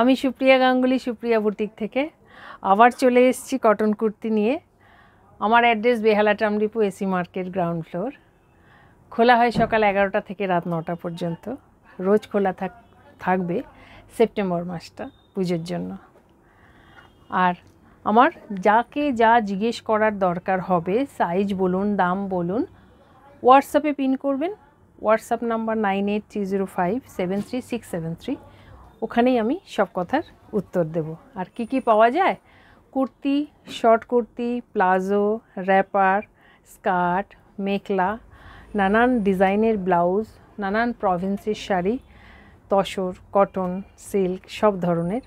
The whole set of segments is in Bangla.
আমি সুপ্রিয়া গাঙ্গুলি সুপ্রিয়া বুটিক থেকে আবার চলে এসেছি কটন কুর্তি নিয়ে আমার অ্যাড্রেস বেহালা টামডিপু এসি মার্কেট গ্রাউন্ড ফ্লোর খোলা হয় সকাল এগারোটা থেকে রাত নটা পর্যন্ত রোজ খোলা থাক থাকবে সেপ্টেম্বর মাসটা পুজোর জন্য আর আমার যাকে যা জিজ্ঞেস করার দরকার হবে সাইজ বলুন দাম বলুন হোয়াটসঅ্যাপে পিন করবেন WhatsApp number nine eight three zero five seven three six seven three ওখানেই আমি সব কথার উত্তর দেব আর কি কি পাওয়া যায় kurti short kurti palazzo wrapper skirt mekhela নানান ডিজাইনের ব্লাউজ নানান প্রভিন্সের শাড়ি তসর কটন সিল্ক সব ধরনের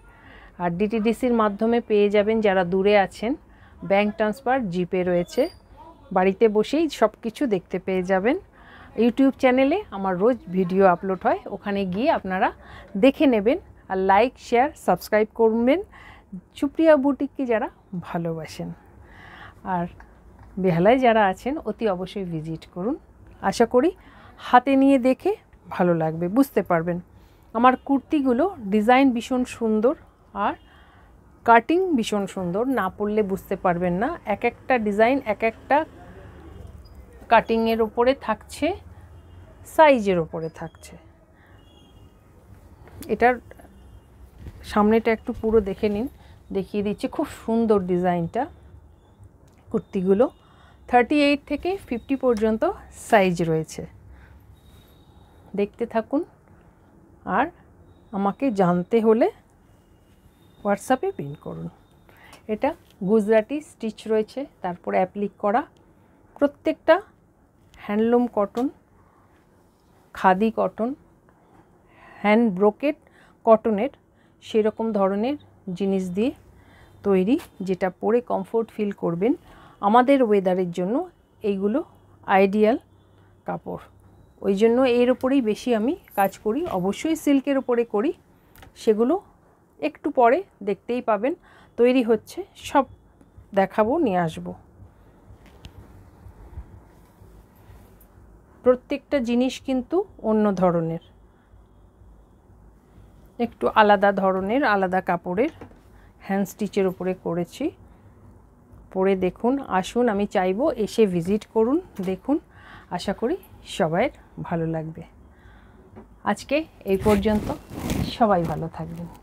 আর ডিটিডিসির মাধ্যমে পেয়ে যাবেন যারা দূরে আছেন ব্যাংক ট্রান্সফার জিপে রয়েছে বাড়িতে বসেই সব কিছু দেখতে পেয়ে যাবেন ইউটিউব চ্যানেলে আমার রোজ ভিডিও আপলোড হয় ওখানে গিয়ে আপনারা দেখে নেবেন আর লাইক শেয়ার সাবস্ক্রাইব করবেন সুপ্রিয়া বুটিককে যারা ভালোবাসেন আর বেহালায় যারা আছেন অতি অবশ্যই ভিজিট করুন আশা করি হাতে নিয়ে দেখে ভালো লাগবে বুঝতে পারবেন আমার কুর্তিগুলো ডিজাইন ভীষণ সুন্দর আর কাটিং ভীষণ সুন্দর না পড়লে বুঝতে পারবেন না এক একটা ডিজাইন এক একটা কাটিংয়ের ওপরে থাকছে সাইজের ওপরে থাকছে এটার সামনেটা একটু পুরো দেখে নিন দেখিয়ে দিচ্ছি খুব সুন্দর ডিজাইনটা কুর্তিগুলো থার্টি এইট থেকে ফিফটি পর্যন্ত সাইজ রয়েছে দেখতে থাকুন আর আমাকে জানতে হলে হোয়াটসঅ্যাপে পিন করুন এটা গুজরাটি স্টিচ রয়েছে তারপর অ্যাপ্লিক করা প্রত্যেকটা handloom cotton khadi cotton hand brocade কটনের সেরকম ধরনের জিনিস দিয়ে তৈরি যেটা পরে কমফোর্ট ফিল করবেন আমাদের ওয়েদারের জন্য এইগুলো আইডিয়াল কাপড় ওই জন্য এর ওপরেই বেশি আমি কাজ করি অবশ্যই সিল্কের ওপরে করি সেগুলো একটু পরে দেখতেই পাবেন তৈরি হচ্ছে সব দেখাবো নিয়ে আসবো প্রত্যেকটা জিনিস কিন্তু অন্য ধরনের একটু আলাদা ধরনের আলাদা কাপড়ের হ্যান্ড স্টিচের উপরে করেছি পরে দেখুন আসুন আমি চাইবো এসে ভিজিট করুন দেখুন আশা করি সবাইয়ের ভালো লাগবে আজকে এই পর্যন্ত সবাই ভালো থাকবেন